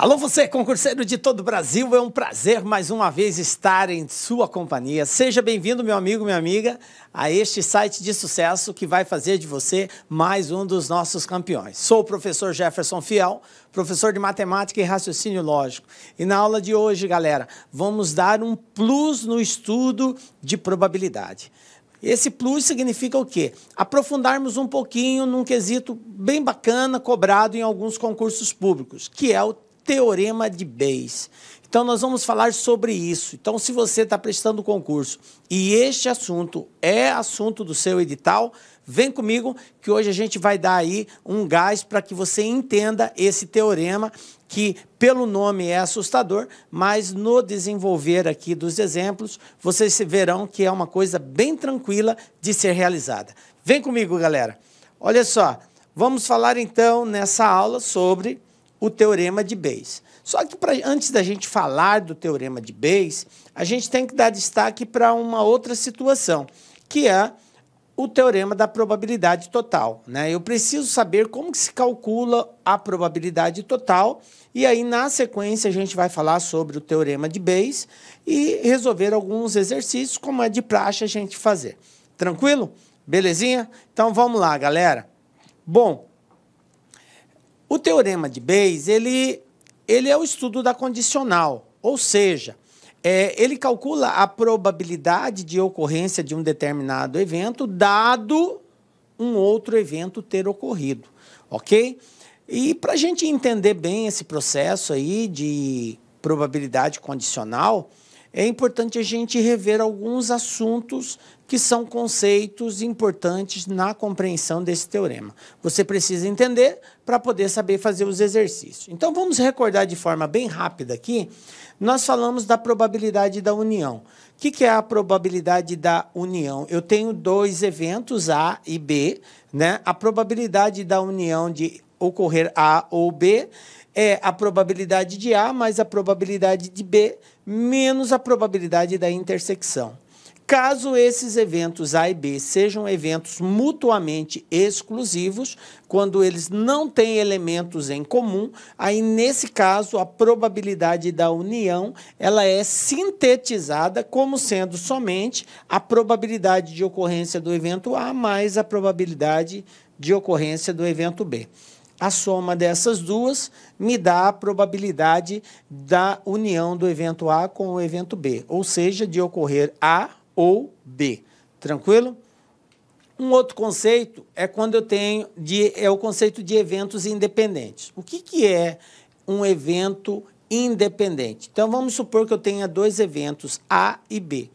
Alô, você concurseiro de todo o Brasil, é um prazer mais uma vez estar em sua companhia. Seja bem-vindo, meu amigo, minha amiga, a este site de sucesso que vai fazer de você mais um dos nossos campeões. Sou o professor Jefferson Fiel, professor de matemática e raciocínio lógico. E na aula de hoje, galera, vamos dar um plus no estudo de probabilidade. Esse plus significa o quê? Aprofundarmos um pouquinho num quesito bem bacana cobrado em alguns concursos públicos, que é o Teorema de Bayes. Então, nós vamos falar sobre isso. Então, se você está prestando concurso e este assunto é assunto do seu edital, vem comigo que hoje a gente vai dar aí um gás para que você entenda esse teorema que, pelo nome, é assustador, mas no desenvolver aqui dos exemplos, vocês verão que é uma coisa bem tranquila de ser realizada. Vem comigo, galera. Olha só, vamos falar então nessa aula sobre o teorema de Bayes. Só que pra, antes da gente falar do teorema de Bayes, a gente tem que dar destaque para uma outra situação, que é o teorema da probabilidade total. Né? Eu preciso saber como se calcula a probabilidade total, e aí, na sequência, a gente vai falar sobre o teorema de Bayes e resolver alguns exercícios, como é de praxe a gente fazer. Tranquilo? Belezinha? Então vamos lá, galera. Bom, o teorema de Bayes, ele, ele é o estudo da condicional, ou seja, é, ele calcula a probabilidade de ocorrência de um determinado evento, dado um outro evento ter ocorrido, ok? E para a gente entender bem esse processo aí de probabilidade condicional, é importante a gente rever alguns assuntos que são conceitos importantes na compreensão desse teorema. Você precisa entender para poder saber fazer os exercícios. Então vamos recordar de forma bem rápida aqui. Nós falamos da probabilidade da união. O que, que, é a probabilidade da união? Eu tenho dois eventos A e B, né? A probabilidade da união de ocorrer A ou B é a probabilidade de A mais a probabilidade de B menos a probabilidade da intersecção. Caso esses eventos A e B sejam eventos mutuamente exclusivos, quando eles não têm elementos em comum, aí nesse caso a probabilidade da união, ela é sintetizada como sendo somente a probabilidade de ocorrência do evento A mais a probabilidade de ocorrência do evento B. A soma dessas duas me dá a probabilidade da união do evento A com o evento B, ou seja, de ocorrer A ou B. Tranquilo? Um outro conceito é quando eu tenho de, é o conceito de eventos independentes. O que, que é um evento independente? Então vamos supor que eu tenha dois eventos A e B.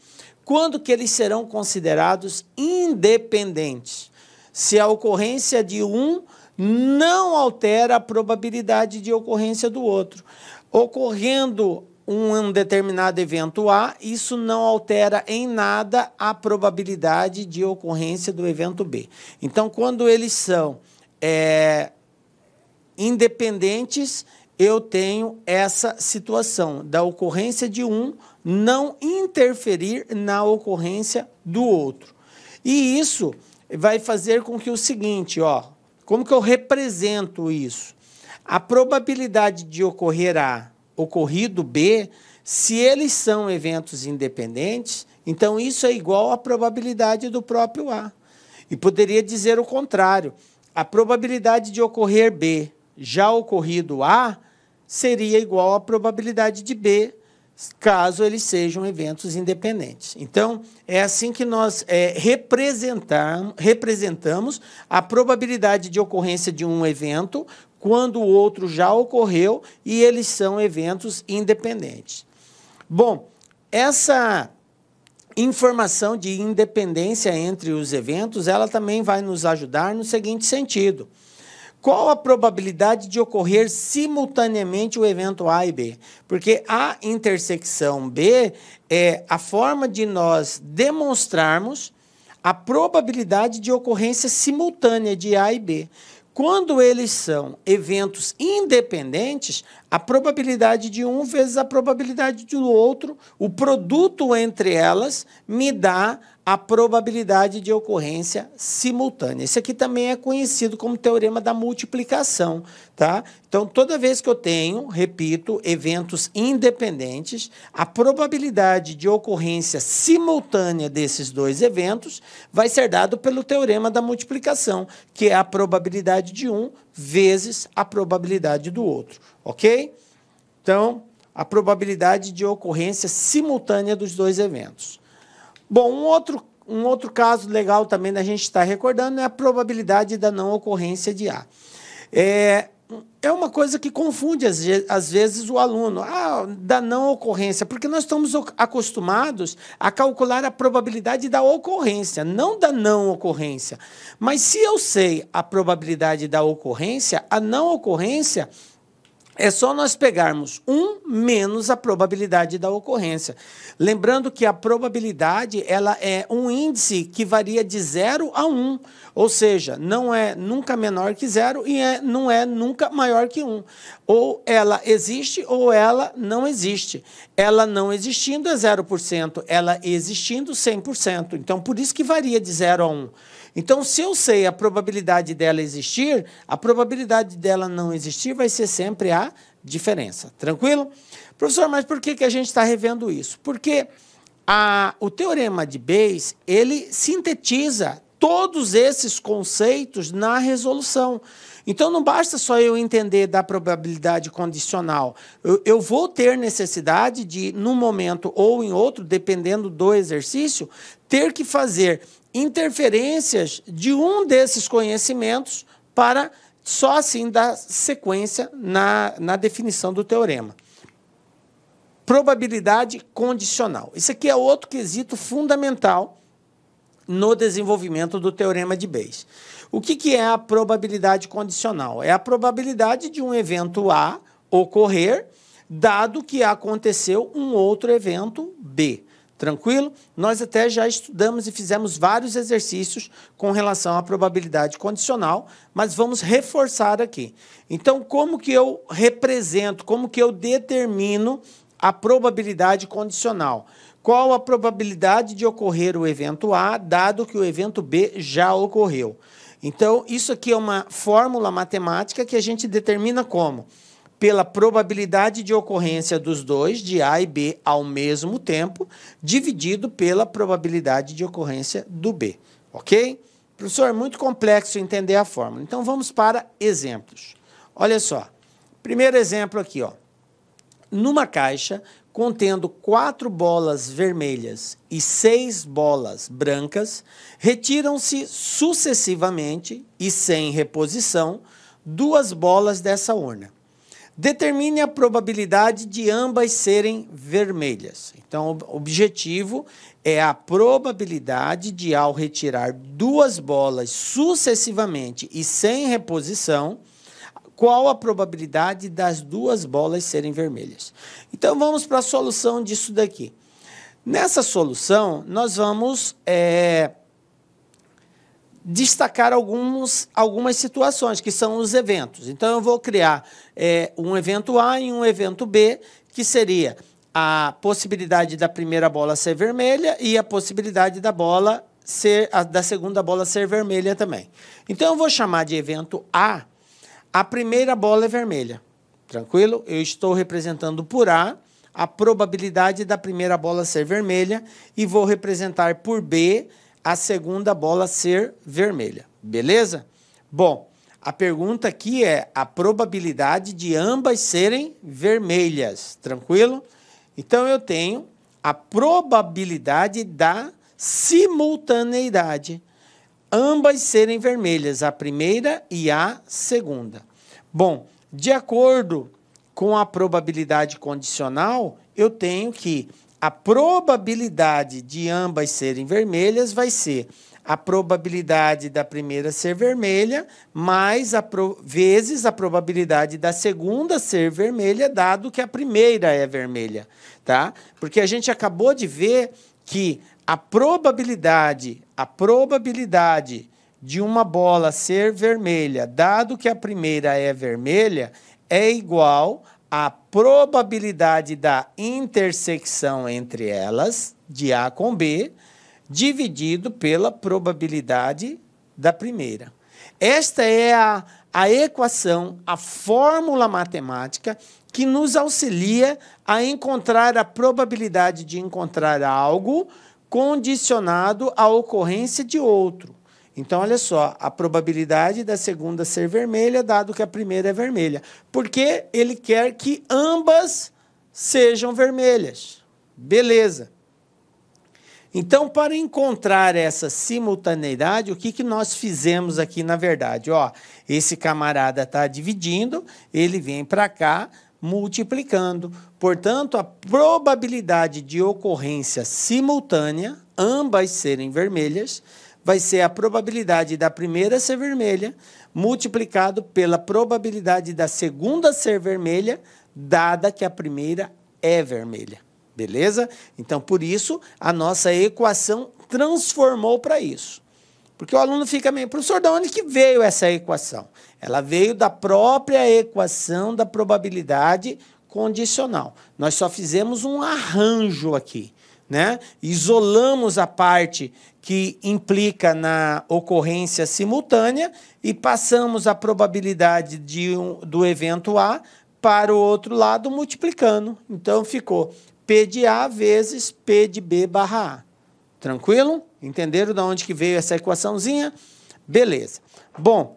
Quando que eles serão considerados independentes? Se a ocorrência de um não altera a probabilidade de ocorrência do outro. Ocorrendo um determinado evento A, isso não altera em nada a probabilidade de ocorrência do evento B. Então, quando eles são é, independentes, eu tenho essa situação da ocorrência de um não interferir na ocorrência do outro. E isso vai fazer com que o seguinte, ó, como que eu represento isso? A probabilidade de ocorrer A ocorrido B, se eles são eventos independentes, então isso é igual à probabilidade do próprio A. E poderia dizer o contrário. A probabilidade de ocorrer B já ocorrido A seria igual à probabilidade de B caso eles sejam eventos independentes. Então, é assim que nós é, representam, representamos a probabilidade de ocorrência de um evento quando o outro já ocorreu e eles são eventos independentes. Bom, essa informação de independência entre os eventos, ela também vai nos ajudar no seguinte sentido. Qual a probabilidade de ocorrer simultaneamente o evento A e B? Porque a intersecção B é a forma de nós demonstrarmos a probabilidade de ocorrência simultânea de A e B. Quando eles são eventos independentes, a probabilidade de um vezes a probabilidade do outro, o produto entre elas, me dá a probabilidade de ocorrência simultânea. Isso aqui também é conhecido como teorema da multiplicação, tá? Então, toda vez que eu tenho, repito, eventos independentes, a probabilidade de ocorrência simultânea desses dois eventos vai ser dado pelo teorema da multiplicação, que é a probabilidade de um vezes a probabilidade do outro, OK? Então, a probabilidade de ocorrência simultânea dos dois eventos. Bom, um outro, um outro caso legal também da gente estar tá recordando é a probabilidade da não ocorrência de A. É, é uma coisa que confunde às, às vezes o aluno, ah, da não ocorrência, porque nós estamos acostumados a calcular a probabilidade da ocorrência, não da não ocorrência. Mas se eu sei a probabilidade da ocorrência, a não ocorrência é só nós pegarmos 1 menos a probabilidade da ocorrência. Lembrando que a probabilidade ela é um índice que varia de 0 a 1, ou seja, não é nunca menor que 0 e é, não é nunca maior que 1. Ou ela existe ou ela não existe. Ela não existindo é 0%, ela existindo 100%. Então, por isso que varia de 0 a 1. Então, se eu sei a probabilidade dela existir, a probabilidade dela não existir vai ser sempre a diferença. Tranquilo? Professor, mas por que, que a gente está revendo isso? Porque a, o teorema de Bayes, ele sintetiza todos esses conceitos na resolução. Então não basta só eu entender da probabilidade condicional. Eu, eu, vou ter necessidade de, num momento ou em outro, dependendo do exercício, ter que fazer interferências de um desses conhecimentos para só assim dar sequência na, na definição do teorema. Probabilidade condicional. Isso aqui é outro quesito fundamental no desenvolvimento do teorema de Bayes. O que, que é a probabilidade condicional? É a probabilidade de um evento A ocorrer, dado que aconteceu um outro evento B. Tranquilo? Nós até já estudamos e fizemos vários exercícios com relação à probabilidade condicional, mas vamos reforçar aqui. Então, como que eu represento, como que eu determino a probabilidade condicional? Qual a probabilidade de ocorrer o evento A, dado que o evento B já ocorreu? Então, isso aqui é uma fórmula matemática que a gente determina como pela probabilidade de ocorrência dos dois, de A e B, ao mesmo tempo, dividido pela probabilidade de ocorrência do B. Ok? Professor, é muito complexo entender a fórmula. Então vamos para exemplos. Olha só. Primeiro exemplo aqui, ó. Numa caixa contendo quatro bolas vermelhas e seis bolas brancas, retiram-se sucessivamente e sem reposição duas bolas dessa urna. Determine a probabilidade de ambas serem vermelhas. Então, o objetivo é a probabilidade de, ao retirar duas bolas sucessivamente e sem reposição, qual a probabilidade das duas bolas serem vermelhas. Então, vamos para a solução disso daqui. Nessa solução, nós vamos. É destacar alguns, algumas situações, que são os eventos. Então, eu vou criar é, um evento A e um evento B, que seria a possibilidade da primeira bola ser vermelha e a possibilidade da bola ser a, da segunda bola ser vermelha também. Então eu vou chamar de evento A. A primeira bola é vermelha. Tranquilo? Eu estou representando por A a probabilidade da primeira bola ser vermelha e vou representar por B a segunda bola ser vermelha, beleza? Bom, a pergunta aqui é a probabilidade de ambas serem vermelhas, tranquilo? Então eu tenho a probabilidade da simultaneidade, ambas serem vermelhas, a primeira e a segunda. Bom, de acordo com a probabilidade condicional, eu tenho que a probabilidade de ambas serem vermelhas vai ser a probabilidade da primeira ser vermelha mais a pro... vezes a probabilidade da segunda ser vermelha, dado que a primeira é vermelha, tá? Porque a gente acabou de ver que a probabilidade, a probabilidade de uma bola ser vermelha, dado que a primeira é vermelha, é igual a probabilidade da intersecção entre elas, de A com B, dividido pela probabilidade da primeira. Esta é a, a equação, a fórmula matemática que nos auxilia a encontrar a probabilidade de encontrar algo condicionado à ocorrência de outro. Então, olha só, a probabilidade da segunda ser vermelha, dado que a primeira é vermelha. Porque ele quer que ambas sejam vermelhas. Beleza. Então, para encontrar essa simultaneidade, o que, que nós fizemos aqui na verdade? Ó, esse camarada está dividindo, ele vem para cá multiplicando. Portanto, a probabilidade de ocorrência simultânea, ambas serem vermelhas, vai ser a probabilidade da primeira ser vermelha multiplicado pela probabilidade da segunda ser vermelha, dada que a primeira é vermelha. Beleza? Então, por isso, a nossa equação transformou para isso. Porque o aluno fica meio, professor, de onde que veio essa equação? Ela veio da própria equação da probabilidade condicional. Nós só fizemos um arranjo aqui, né? Isolamos a parte que implica na ocorrência simultânea e passamos a probabilidade de um, do evento A para o outro lado multiplicando. Então ficou P de A vezes P de B barra A. Tranquilo? Entenderam de onde que veio essa equaçãozinha? Beleza. Bom,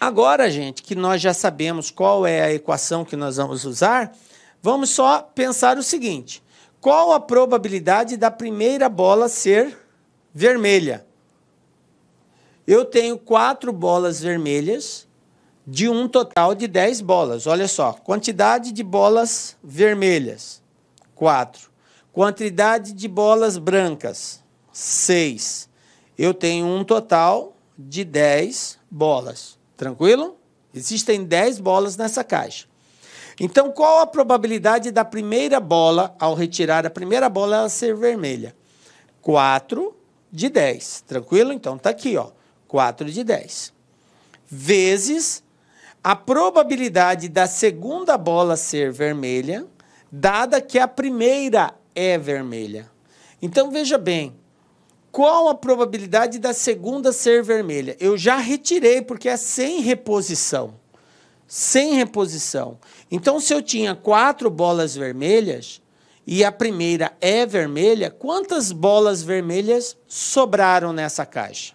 agora, gente, que nós já sabemos qual é a equação que nós vamos usar, vamos só pensar o seguinte: qual a probabilidade da primeira bola ser vermelha. Eu tenho quatro bolas vermelhas de um total de 10 bolas. Olha só, quantidade de bolas vermelhas, 4. Quantidade de bolas brancas, 6. Eu tenho um total de 10 bolas. Tranquilo? Existem 10 bolas nessa caixa. Então, qual a probabilidade da primeira bola, ao retirar a primeira bola, ela ser vermelha? 4 de 10. Tranquilo? Então tá aqui, ó. 4 de 10. Vezes a probabilidade da segunda bola ser vermelha, dada que a primeira é vermelha. Então veja bem, qual a probabilidade da segunda ser vermelha? Eu já retirei porque é sem reposição. Sem reposição. Então se eu tinha quatro bolas vermelhas, e a primeira é vermelha, quantas bolas vermelhas sobraram nessa caixa?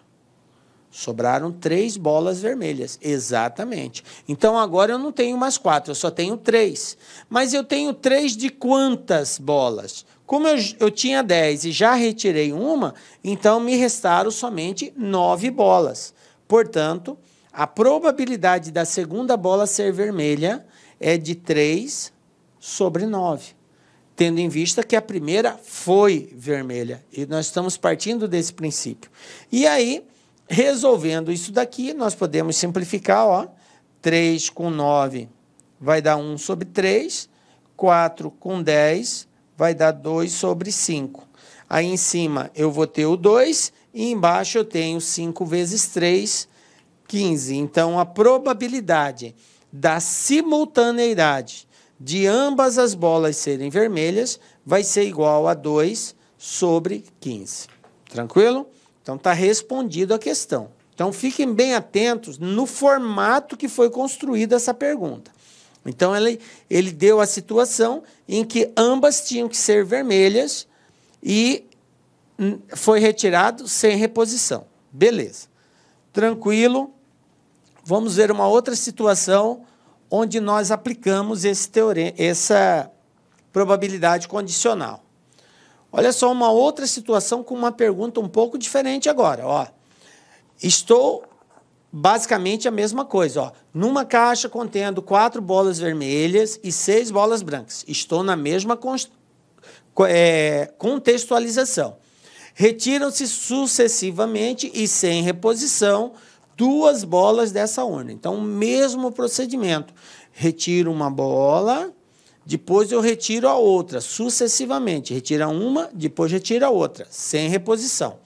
Sobraram três bolas vermelhas, exatamente. Então agora eu não tenho mais quatro, eu só tenho três. Mas eu tenho três de quantas bolas? Como eu, eu tinha dez e já retirei uma, então me restaram somente nove bolas. Portanto, a probabilidade da segunda bola ser vermelha é de 3 sobre 9 tendo em vista que a primeira foi vermelha. E nós estamos partindo desse princípio. E aí, resolvendo isso daqui, nós podemos simplificar, ó, 3 com 9 vai dar 1 sobre 3, 4 com 10 vai dar 2 sobre 5. Aí em cima eu vou ter o 2 e embaixo eu tenho 5 vezes 3, 15. Então a probabilidade da simultaneidade de ambas as bolas serem vermelhas vai ser igual a 2 sobre 15. Tranquilo? Então está respondido a questão. Então fiquem bem atentos no formato que foi construída essa pergunta. Então ele, ele deu a situação em que ambas tinham que ser vermelhas e hum, foi retirado sem reposição. Beleza. Tranquilo. Vamos ver uma outra situação onde nós aplicamos esse teorema, essa probabilidade condicional. Olha só uma outra situação com uma pergunta um pouco diferente agora. Ó. Estou basicamente a mesma coisa. Ó. Numa caixa contendo quatro bolas vermelhas e seis bolas brancas. Estou na mesma é... contextualização. Retiram-se sucessivamente e sem reposição duas bolas dessa urna. Então, o mesmo procedimento. Retiro uma bola, depois eu retiro a outra, sucessivamente. Retira uma, depois retira a outra, sem reposição.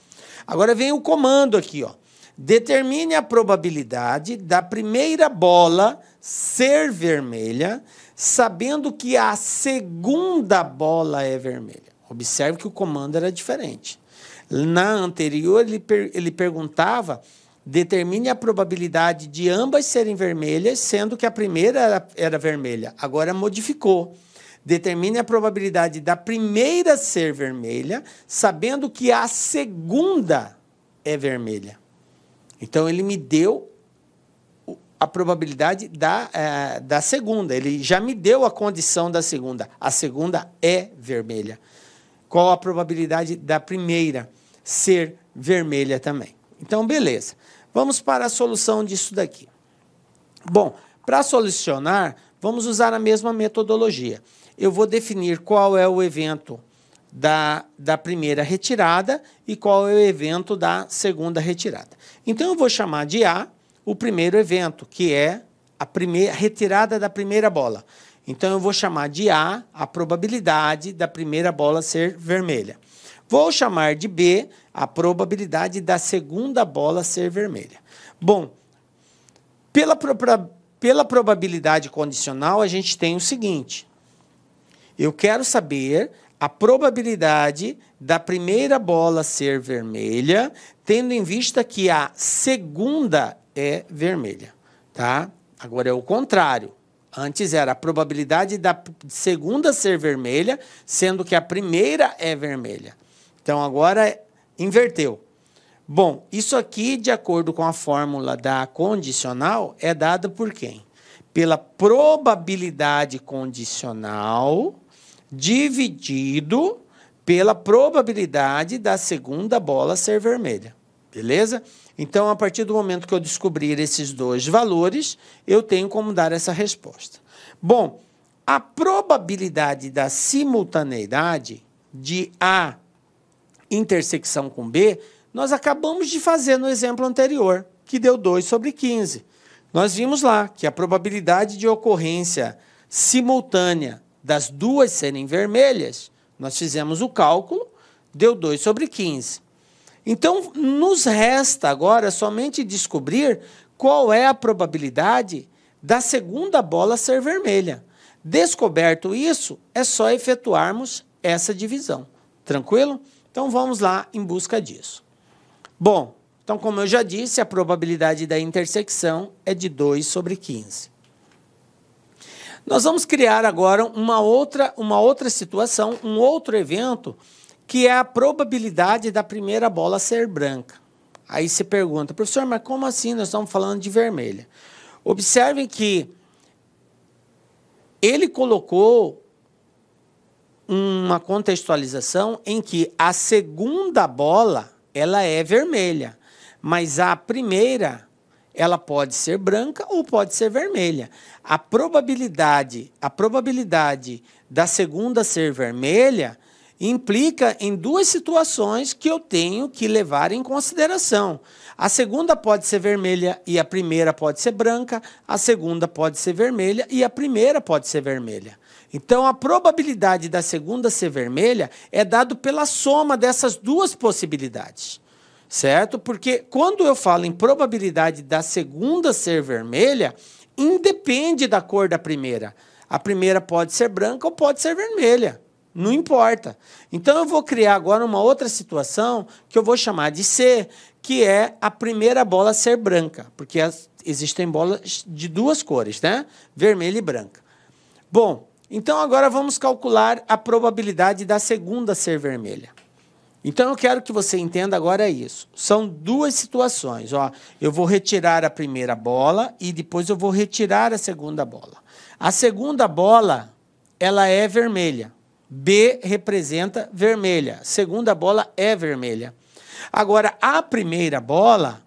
Agora vem o comando aqui, ó. Determine a probabilidade da primeira bola ser vermelha, sabendo que a segunda bola é vermelha. Observe que o comando era diferente. Na anterior, ele, per ele perguntava determine a probabilidade de ambas serem vermelhas, sendo que a primeira era, era, vermelha, agora modificou. Determine a probabilidade da primeira ser vermelha, sabendo que a segunda é vermelha. Então, ele me deu a probabilidade da, é, da segunda, ele já me deu a condição da segunda. A segunda é vermelha. Qual a probabilidade da primeira ser vermelha também? Então, beleza. Vamos para a solução disso daqui. Bom, para solucionar, vamos usar a mesma metodologia. Eu vou definir qual é o evento da, da primeira retirada e qual é o evento da segunda retirada. Então, eu vou chamar de A o primeiro evento, que é a primeira retirada da primeira bola. Então, eu vou chamar de A a probabilidade da primeira bola ser vermelha. Vou chamar de B a probabilidade da segunda bola ser vermelha. Bom, pela, pela probabilidade condicional, a gente tem o seguinte: eu quero saber a probabilidade da primeira bola ser vermelha, tendo em vista que a segunda é vermelha, tá? Agora é o contrário. Antes era a probabilidade da segunda ser vermelha, sendo que a primeira é vermelha. Então agora inverteu. Bom, isso aqui, de acordo com a fórmula da condicional, é dada por quem? Pela probabilidade condicional dividido pela probabilidade da segunda bola ser vermelha. Beleza? Então, a partir do momento que eu descobrir esses dois valores, eu tenho como dar essa resposta. Bom, a probabilidade da simultaneidade de A intersecção com B, nós acabamos de fazer no exemplo anterior, que deu 2 sobre 15. Nós vimos lá que a probabilidade de ocorrência simultânea das duas serem vermelhas, nós fizemos o cálculo, deu 2 sobre 15. Então, nos resta agora somente descobrir qual é a probabilidade da segunda bola ser vermelha. Descoberto isso, é só efetuarmos essa divisão. Tranquilo? Então vamos lá em busca disso. Bom, então como eu já disse, a probabilidade da intersecção é de 2 sobre 15. Nós vamos criar agora uma outra, uma outra situação, um outro evento, que é a probabilidade da primeira bola ser branca. Aí se pergunta, professor, mas como assim nós estamos falando de vermelha? Observem que ele colocou uma contextualização em que a segunda bola ela é vermelha, mas a primeira ela pode ser branca ou pode ser vermelha. A probabilidade, a probabilidade da segunda ser vermelha implica em duas situações que eu tenho que levar em consideração. A segunda pode ser vermelha e a primeira pode ser branca, a segunda pode ser vermelha e a primeira pode ser vermelha. Então, a probabilidade da segunda ser vermelha é dado pela soma dessas duas possibilidades, certo? Porque quando eu falo em probabilidade da segunda ser vermelha, independe da cor da primeira. A primeira pode ser branca ou pode ser vermelha, não importa. Então, eu vou criar agora uma outra situação que eu vou chamar de C, que é a primeira bola ser branca, porque as, existem bolas de duas cores, né? Vermelha e branca. Bom, então agora vamos calcular a probabilidade da segunda ser vermelha. Então eu quero que você entenda agora isso. São duas situações, ó. Eu vou retirar a primeira bola e depois eu vou retirar a segunda bola. A segunda bola, ela é vermelha. B representa vermelha. Segunda bola é vermelha. Agora a primeira bola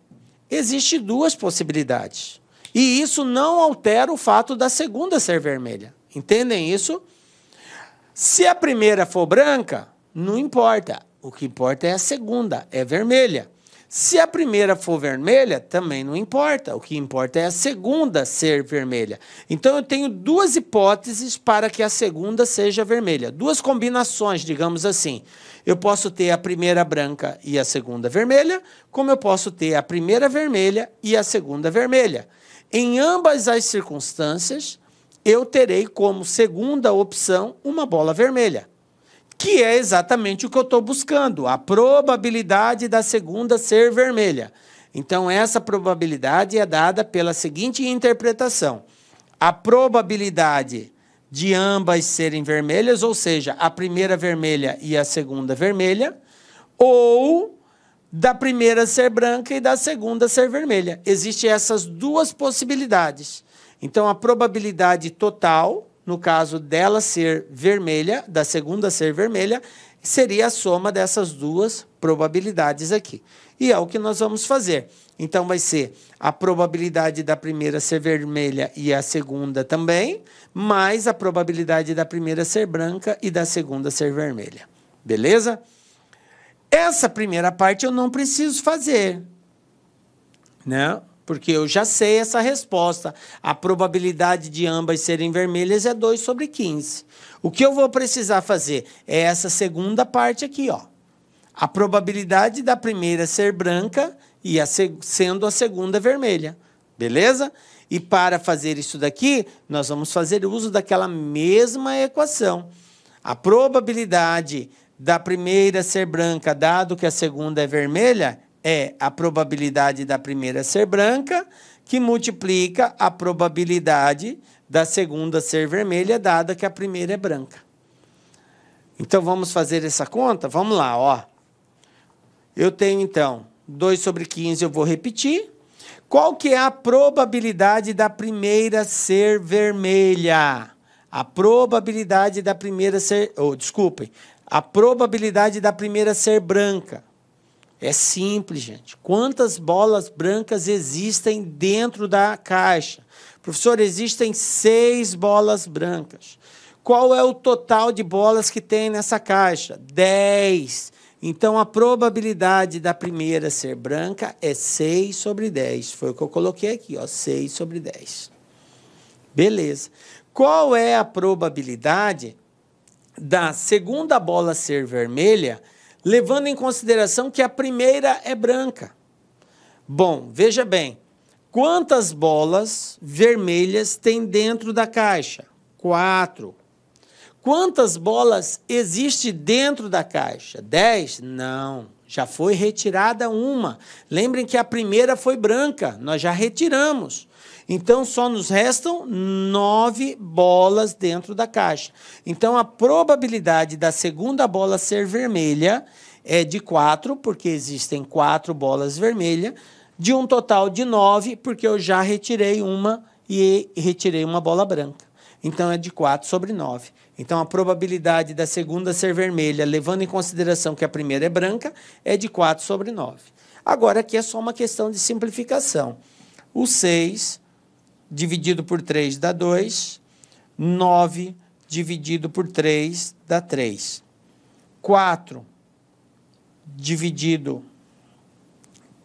existe duas possibilidades. E isso não altera o fato da segunda ser vermelha. Entendem isso? Se a primeira for branca, não importa. O que importa é a segunda, é vermelha. Se a primeira for vermelha, também não importa. O que importa é a segunda ser vermelha. Então eu tenho duas hipóteses para que a segunda seja vermelha. Duas combinações, digamos assim. Eu posso ter a primeira branca e a segunda vermelha, como eu posso ter a primeira vermelha e a segunda vermelha. Em ambas as circunstâncias, eu terei como segunda opção uma bola vermelha, que é exatamente o que eu estou buscando, a probabilidade da segunda ser vermelha. Então, essa probabilidade é dada pela seguinte interpretação: a probabilidade de ambas serem vermelhas, ou seja, a primeira vermelha e a segunda vermelha, ou da primeira ser branca e da segunda ser vermelha. Existem essas duas possibilidades. Então, a probabilidade total, no caso dela ser vermelha, da segunda ser vermelha, seria a soma dessas duas probabilidades aqui. E é o que nós vamos fazer. Então, vai ser a probabilidade da primeira ser vermelha e a segunda também, mais a probabilidade da primeira ser branca e da segunda ser vermelha. Beleza? Essa primeira parte eu não preciso fazer, né? Porque eu já sei essa resposta. A probabilidade de ambas serem vermelhas é 2 sobre 15. O que eu vou precisar fazer é essa segunda parte aqui, ó. A probabilidade da primeira ser branca e a sendo a segunda vermelha. Beleza? E para fazer isso daqui, nós vamos fazer uso daquela mesma equação. A probabilidade da primeira ser branca, dado que a segunda é vermelha, é a probabilidade da primeira ser branca, que multiplica a probabilidade da segunda ser vermelha, dada que a primeira é branca. Então vamos fazer essa conta? Vamos lá, ó. Eu tenho então 2 sobre 15, eu vou repetir. Qual que é a probabilidade da primeira ser vermelha? A probabilidade da primeira ser, oh, desculpem, a probabilidade da primeira ser branca. É simples, gente. Quantas bolas brancas existem dentro da caixa? Professor, existem seis bolas brancas. Qual é o total de bolas que tem nessa caixa? Dez. Então, a probabilidade da primeira ser branca é 6 sobre 10. Foi o que eu coloquei aqui, ó, 6 sobre 10. Beleza. Qual é a probabilidade da segunda bola ser vermelha? levando em consideração que a primeira é branca. Bom, veja bem, quantas bolas vermelhas tem dentro da caixa? Quatro. Quantas bolas existe dentro da caixa? Dez? Não. Já foi retirada uma. Lembrem que a primeira foi branca, nós já retiramos. Então só nos restam nove bolas dentro da caixa. Então a probabilidade da segunda bola ser vermelha é de quatro, porque existem quatro bolas vermelhas, de um total de nove, porque eu já retirei uma e retirei uma bola branca. Então é de 4 sobre 9. Então a probabilidade da segunda ser vermelha, levando em consideração que a primeira é branca, é de 4 sobre 9. Agora aqui é só uma questão de simplificação. O 6 dividido por 3 dá 2. 9 dividido por 3 dá 3. 4 dividido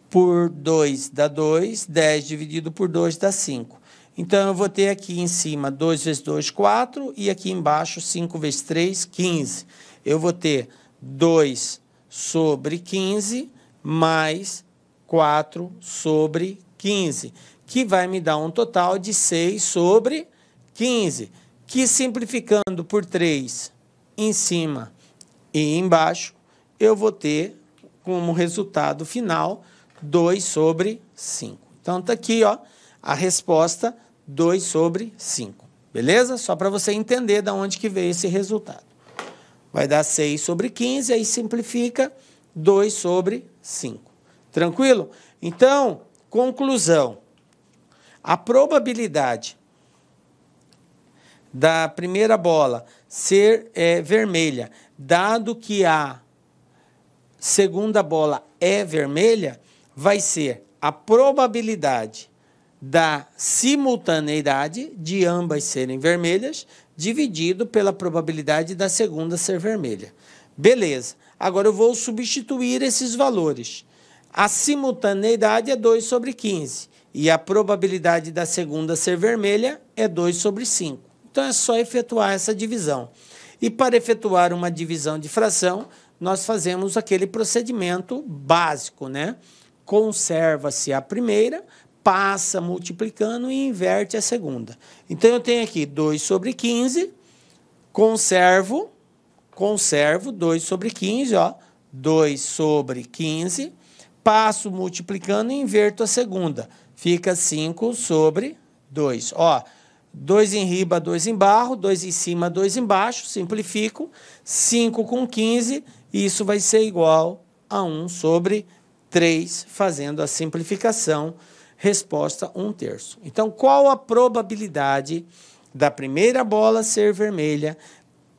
por 2 dá 2. 10 dividido por 2 dá 5. Então, eu vou ter aqui em cima 2 vezes 2, 4. E aqui embaixo 5 vezes 3, 15. Eu vou ter 2 sobre 15 mais 4 sobre 15, que vai me dar um total de 6 sobre 15, que simplificando por 3 em cima e embaixo, eu vou ter como resultado final 2 sobre 5. Então está aqui, ó, a resposta 2 sobre 5. Beleza? Só para você entender de onde que veio esse resultado. Vai dar 6 sobre 15, aí simplifica 2 sobre 5. Tranquilo? Então, conclusão a probabilidade da primeira bola ser é, vermelha, dado que a segunda bola é vermelha, vai ser a probabilidade da simultaneidade de ambas serem vermelhas dividido pela probabilidade da segunda ser vermelha. Beleza. Agora eu vou substituir esses valores. A simultaneidade é 2 sobre 15. E a probabilidade da segunda ser vermelha é 2 sobre 5. Então é só efetuar essa divisão. E para efetuar uma divisão de fração, nós fazemos aquele procedimento básico, né? Conserva-se a primeira, passa multiplicando e inverte a segunda. Então eu tenho aqui 2 sobre 15, conservo, conservo 2 sobre 15, ó, 2 sobre 15, passo multiplicando e inverto a segunda. Fica 5 sobre 2. Ó, 2 em riba, 2 em barro, 2 em cima, 2 embaixo, simplifico. 5 com 15, isso vai ser igual a 1 um sobre 3, fazendo a simplificação, resposta 1 um terço. Então, qual a probabilidade da primeira bola ser vermelha,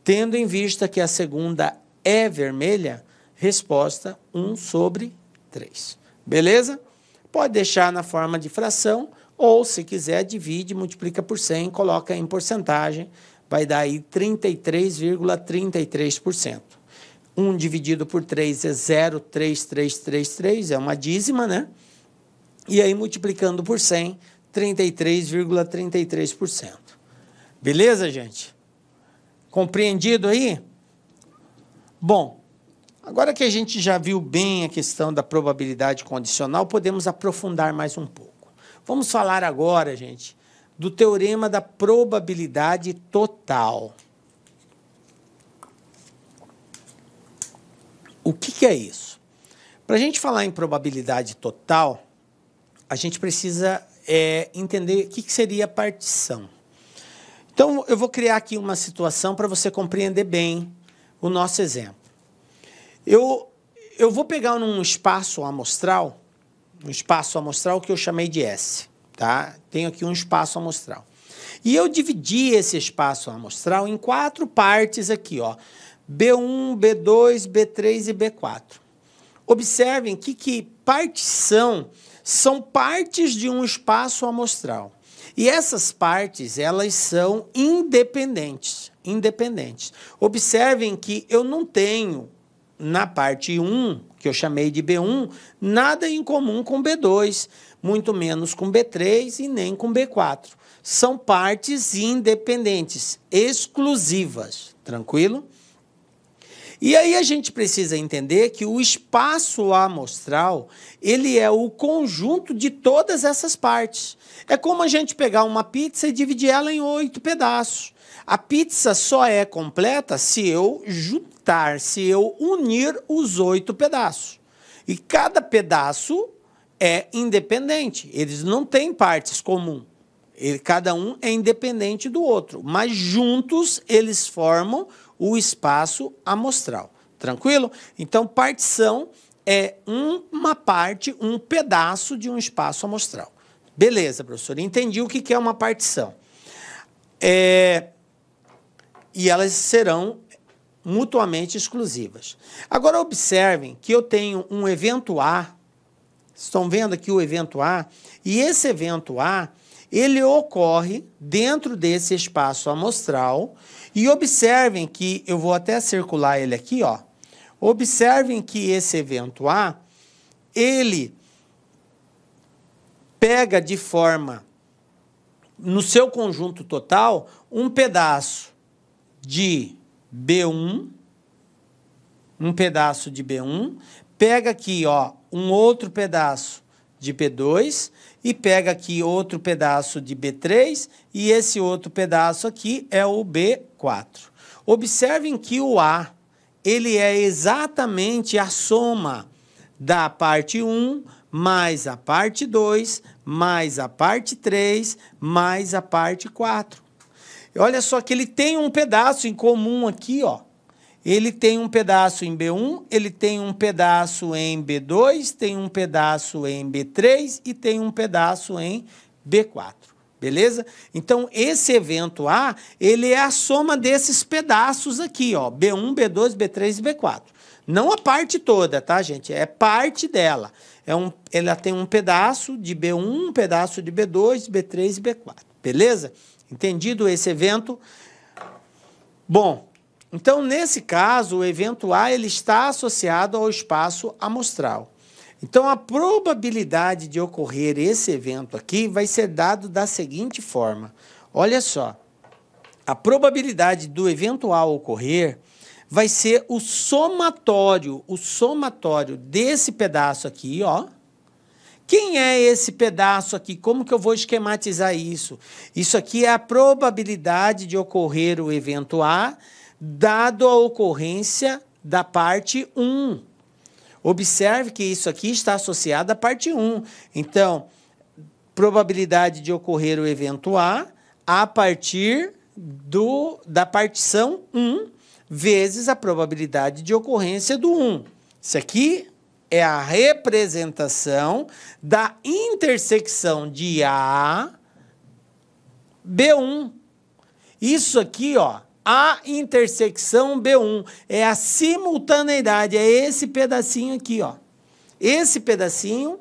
tendo em vista que a segunda é vermelha? Resposta 1 um sobre 3. Beleza? Pode deixar na forma de fração, ou se quiser, divide, multiplica por 100, coloca em porcentagem, vai dar aí 33,33%. 1 dividido por 3 é 0,3333, é uma dízima, né? E aí multiplicando por 100, 33,33%. Beleza, gente? Compreendido aí? Bom, Agora que a gente já viu bem a questão da probabilidade condicional, podemos aprofundar mais um pouco. Vamos falar agora, gente, do teorema da probabilidade total. O que, que é isso? Para a gente falar em probabilidade total, a gente precisa é, entender o que, que seria partição. Então, eu vou criar aqui uma situação para você compreender bem o nosso exemplo. Eu, eu vou pegar num espaço amostral, um espaço amostral que eu chamei de S, tá? Tenho aqui um espaço amostral. E eu dividi esse espaço amostral em quatro partes aqui, ó. B1, B2, B3 e B4. Observem que, que partes são, são partes de um espaço amostral. E essas partes, elas são independentes, independentes. Observem que eu não tenho na parte 1, que eu chamei de B1, nada em comum com B2, muito menos com B3 e nem com B4. São partes independentes, exclusivas, tranquilo? E aí a gente precisa entender que o espaço amostral, ele é o conjunto de todas essas partes. É como a gente pegar uma pizza e dividir ela em oito pedaços. A pizza só é completa se eu juntar, se eu unir os oito pedaços. E cada pedaço é independente. Eles não têm partes comuns. cada um é independente do outro, mas juntos eles formam o espaço amostral. Tranquilo? Então, partição é uma parte, um pedaço de um espaço amostral. Beleza, professor. Entendi o que é uma partição. É, e elas serão mutuamente exclusivas. Agora observem que eu tenho um evento A, estão vendo aqui o evento A, e esse evento A, ele ocorre dentro desse espaço amostral, e observem que eu vou até circular ele aqui, ó. Observem que esse evento A, ele pega de forma no seu conjunto total um pedaço de B1, um pedaço de B1, pega aqui, ó, um outro pedaço de B2 e pega aqui outro pedaço de B3 e esse outro pedaço aqui é o B4. Observem que o A, ele é exatamente a soma da parte 1 mais a parte 2 mais a parte 3 mais a parte 4. Olha só que ele tem um pedaço em comum aqui, ó. Ele tem um pedaço em B1, ele tem um pedaço em B2, tem um pedaço em B3 e tem um pedaço em B4. Beleza? Então, esse evento A, ele é a soma desses pedaços aqui, ó, B1, B2, B3 e B4. Não a parte toda, tá, gente? É parte dela. É um, ela tem um pedaço de B1, um pedaço de B2, B3 e B4. Beleza? Entendido esse evento? Bom, então nesse caso, o evento A ele está associado ao espaço amostral. Então a probabilidade de ocorrer esse evento aqui vai ser dado da seguinte forma. Olha só. A probabilidade do evento A ocorrer vai ser o somatório, o somatório desse pedaço aqui, ó, quem é esse pedaço aqui? Como que eu vou esquematizar isso? Isso aqui é a probabilidade de ocorrer o evento A, dado a ocorrência da parte 1. Observe que isso aqui está associado à parte 1. Então, probabilidade de ocorrer o evento A a partir do, da partição 1 vezes a probabilidade de ocorrência do 1. Isso aqui é a representação da intersecção de A, B1. Isso aqui, ó, a intersecção B1 é a simultaneidade, é esse pedacinho aqui, ó. Esse pedacinho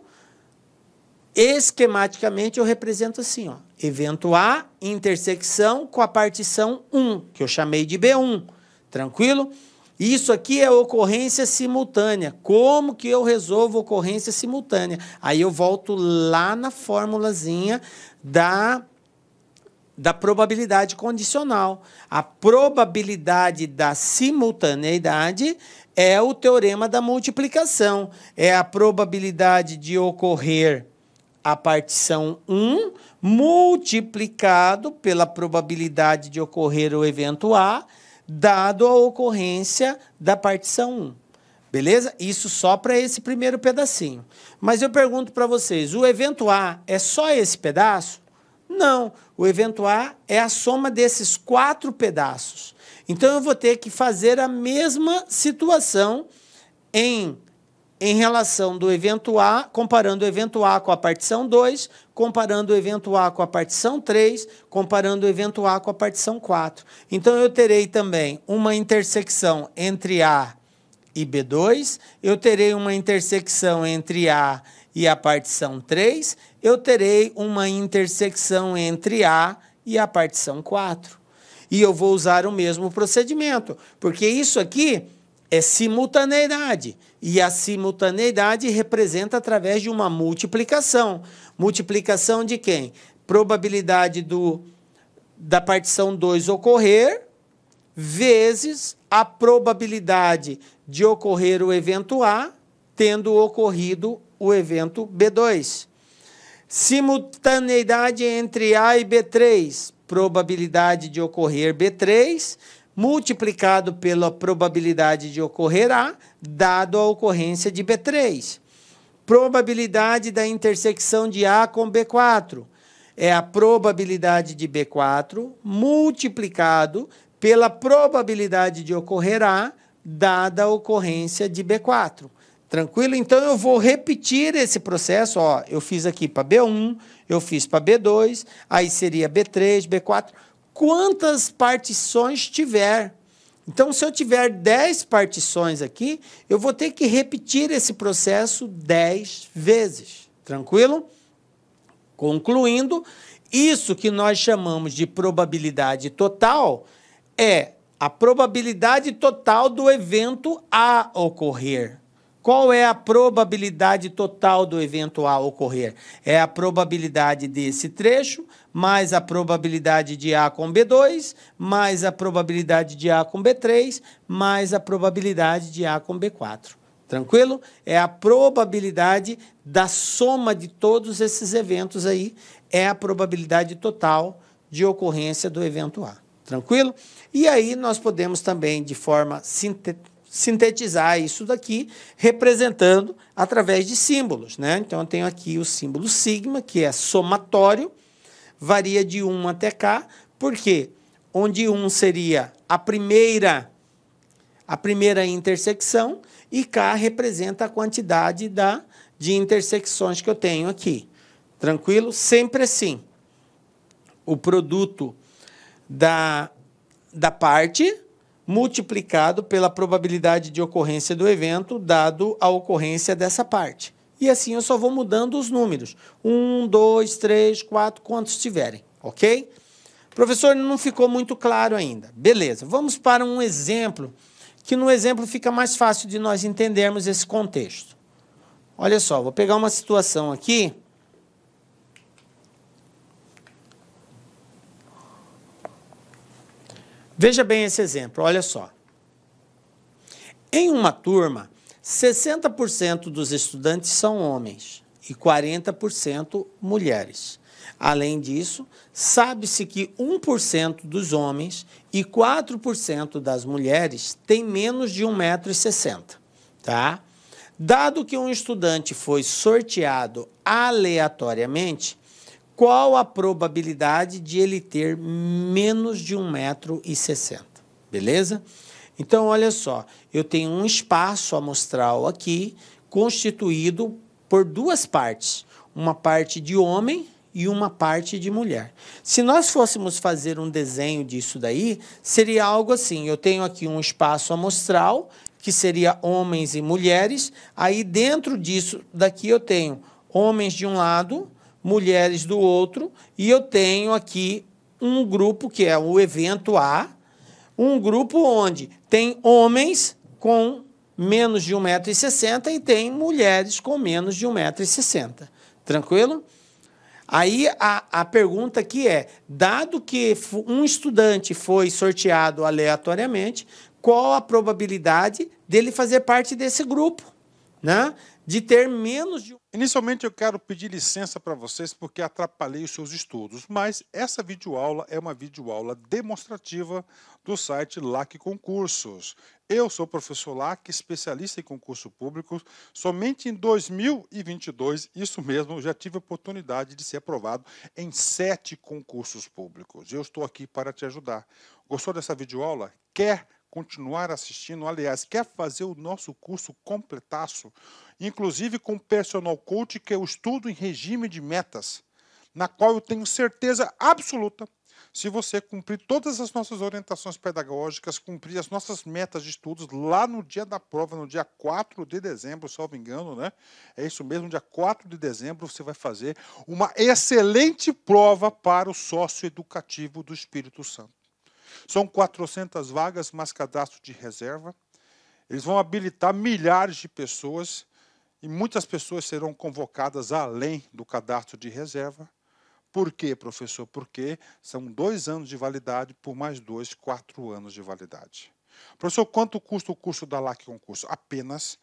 esquematicamente eu represento assim, ó. Evento A, intersecção com a partição 1, que eu chamei de B1. Tranquilo? Isso aqui é ocorrência simultânea. Como que eu resolvo ocorrência simultânea? Aí eu volto lá na formulazinha da da probabilidade condicional. A probabilidade da simultaneidade é o teorema da multiplicação. É a probabilidade de ocorrer a partição 1 multiplicado pela probabilidade de ocorrer o evento A dado a ocorrência da partição 1. Beleza? Isso só para esse primeiro pedacinho. Mas eu pergunto para vocês, o evento A é só esse pedaço? Não, o evento A é a soma desses quatro pedaços. Então eu vou ter que fazer a mesma situação em em relação do evento A, comparando o evento A com a partição 2, comparando o evento A com a partição 3, comparando o evento A com a partição 4. Então, eu terei também uma intersecção entre A e B2, eu terei uma intersecção entre A e a partição 3, eu terei uma intersecção entre A e a partição 4. E eu vou usar o mesmo procedimento, porque isso aqui é simultaneidade. E a simultaneidade representa através de uma multiplicação. Multiplicação de quem? Probabilidade do, da partição 2 ocorrer vezes a probabilidade de ocorrer o evento A, tendo ocorrido o evento B2. Simultaneidade entre A e B3, probabilidade de ocorrer B3 multiplicado pela probabilidade de ocorrer A, dado a ocorrência de B3. Probabilidade da intersecção de A com B4 é a probabilidade de B4 multiplicado pela probabilidade de ocorrer A, dada a ocorrência de B4. Tranquilo? Então eu vou repetir esse processo. Ó, eu fiz aqui para B1, eu fiz para B2, aí seria B3, B4 quantas partições tiver. Então, se eu tiver 10 partições aqui, eu vou ter que repetir esse processo 10 vezes. Tranquilo? Concluindo, isso que nós chamamos de probabilidade total é a probabilidade total do evento A ocorrer. Qual é a probabilidade total do evento A ocorrer? É a probabilidade desse trecho mais a probabilidade de A com B2, mais a probabilidade de A com B3, mais a probabilidade de A com B4. Tranquilo? É a probabilidade da soma de todos esses eventos aí, é a probabilidade total de ocorrência do evento A. Tranquilo? E aí nós podemos também, de forma sintética, sintetizar isso daqui representando através de símbolos, né? Então eu tenho aqui o símbolo sigma, que é somatório, varia de 1 até k, porque onde 1 seria a primeira a primeira intersecção e k representa a quantidade da de intersecções que eu tenho aqui. Tranquilo? Sempre assim. O produto da da parte multiplicado pela probabilidade de ocorrência do evento, dado a ocorrência dessa parte. E assim eu só vou mudando os números. Um, dois, três, quatro, quantos tiverem, ok? Professor, não ficou muito claro ainda. Beleza, vamos para um exemplo, que no exemplo fica mais fácil de nós entendermos esse contexto. Olha só, vou pegar uma situação aqui Veja bem esse exemplo, olha só. Em uma turma, 60% dos estudantes são homens e 40% mulheres. Além disso, sabe-se que 1% dos homens e 4% das mulheres têm menos de 1,60m, tá? Dado que um estudante foi sorteado aleatoriamente, qual a probabilidade de ele ter menos de 1,60m, beleza? Então, olha só, eu tenho um espaço amostral aqui constituído por duas partes, uma parte de homem e uma parte de mulher. Se nós fôssemos fazer um desenho disso daí, seria algo assim, eu tenho aqui um espaço amostral, que seria homens e mulheres, aí dentro disso daqui eu tenho homens de um lado mulheres do outro, e eu tenho aqui um grupo que é o evento A, um grupo onde tem homens com menos de 1,60m e tem mulheres com menos de 1,60m. Tranquilo? Aí a, a pergunta que é: dado que um estudante foi sorteado aleatoriamente, qual a probabilidade dele fazer parte desse grupo? Né? De ter menos de Inicialmente eu quero pedir licença para vocês porque atrapalhei os seus estudos, mas essa videoaula é uma videoaula demonstrativa do site LAC Concursos. Eu sou o professor LAC, especialista em concurso público. Somente em 2022, isso mesmo, já tive a oportunidade de ser aprovado em sete concursos públicos. Eu estou aqui para te ajudar. Gostou dessa videoaula? Quer continuar assistindo, aliás, quer fazer o nosso curso completaço, inclusive com personal coach, que eu estudo em regime de metas, na qual eu tenho certeza absoluta se você cumprir todas as nossas orientações pedagógicas, cumprir as nossas metas de estudos lá no dia da prova, no dia 4 de dezembro, me engano, né? É isso mesmo, dia 4 de dezembro você vai fazer uma excelente prova para o sócio educativo do Espírito Santo. São 400 vagas, mas cadastro de reserva. Eles vão habilitar milhares de pessoas e muitas pessoas serão convocadas além do cadastro de reserva. Por quê, professor? Porque são dois anos de validade por mais dois, quatro anos de validade. Professor, quanto custa o curso da LAC Concurso? Apenas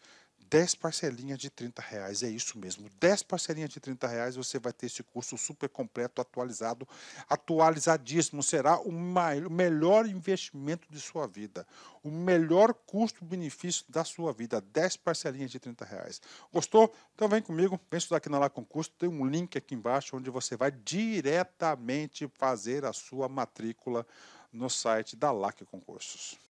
10 parcelinhas de 30 reais. É isso mesmo. 10 parcelinhas de 30 reais você vai ter esse curso super completo, atualizado, atualizadíssimo. Será o, maior, o melhor investimento de sua vida. O melhor custo-benefício da sua vida. 10 parcelinhas de 30 reais. Gostou? Então vem comigo, vem estudar aqui na Lá Concurso. Tem um link aqui embaixo onde você vai diretamente fazer a sua matrícula no site da LAC Concursos.